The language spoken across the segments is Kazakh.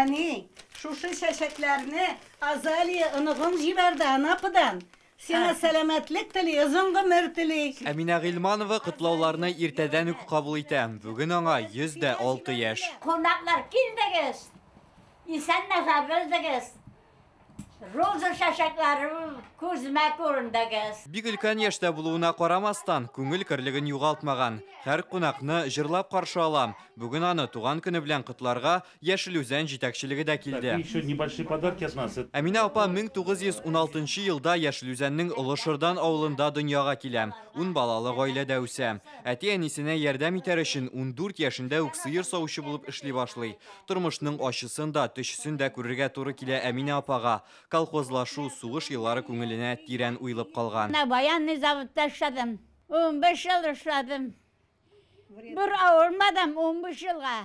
Hani, şuşu şəşəklərini Azaliya ınığın jiberdi anapıdan. Sənə sələmətlik tili, uzun qımır tili. Əminə Qilmanova qıtlovlarına irtədən qabul etəm. Bugün ona 106 yaş. Qonaqlar, gildəgiz. İnsan nəfəbəzdəgiz. роза шашакларым көзіме көрінді кәз конечно болуына қарамастан күңел кірлігін юғалтмаған һәр қонақны жырлап қаршы алам бүгін аны туған күні белән құтларға яшел үзән жетекшілігі дә килде апа 1916 елда яшел үзәннең ұлы шырдан ауылында дөньяга килә ун балалы гаиләдә үсә әти әнисенә ярдәм итәр өчен 14 яшендә үк сыер саучы булып эшли башлый тормышның ачысын да дә күрергә туры килә әминә апага колхозлашу сугыш еллары көңіліне тирән уйлып қалған. Мына баянный заводта эшләдем. 15 жыл эшләдем. Бір ауырмадым 15 жылға.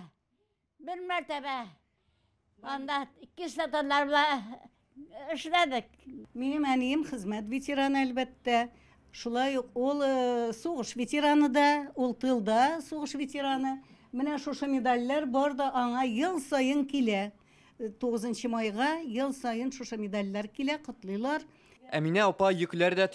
Бір мәртебе. Анда ике статалар белән эшләдек. Минем әнием хезмәт ветераны әлбәттә. Шулай ук э, ветераны да, ол тылда сугыш ветераны. Менә шушы медальләр бар да аңа ел сайын килә. 9 майға ел сайын шуша медальләр килә, котлыйлар. Әминә апа йөкләр дә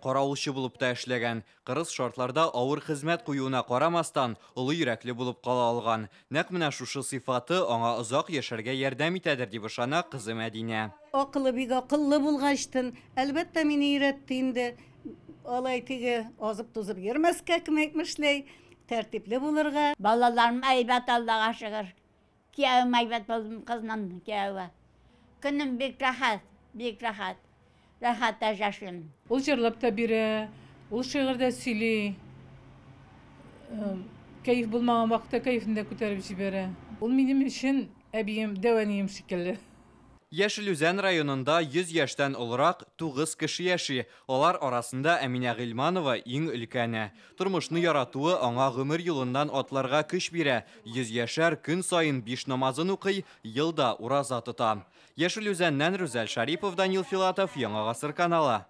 қараушы болып булып та эшләгән. Кырыс шартларда ауыр хезмәт куюына қарамастан улы йөрәкле болып қала алған. Нәкъ менә шушы сифаты аңа ұзақ яшәргә ярдәм итәдер дип ышана Оқылы Мәдинә. қылы бик акыллы булгачтын, әлбәттә мине өйрәтте инде. Алай теге азып тузып йөрмәскә кем әйтмешләй, тәртипле Балаларым әйбәт Аллага шөкер күйеуім әйбат болдым қызынан күйеуі күнім бек рахат бек рахат рахатта жашым ол жырлап та бере ол шиғыр сөйлей кайф болмаған уақытта кайфын да көтеріп жібере ол менің үшін әбием дәуәнием шекілді Яшелүзән районында 100 яшьтән олырак 9 кеше яши. Олар арасында Әминә Гыйльманова ең үлкәне. Тормышны яратуы аңа ғымыр юлыннан отларға күш бирә. 100 яшәр күн сайын 5 намазын укый, елда ураза Ешіл Яшелүзәннән Рүзәл Шарипов, Данил Филатов, Яңағасыр каналы.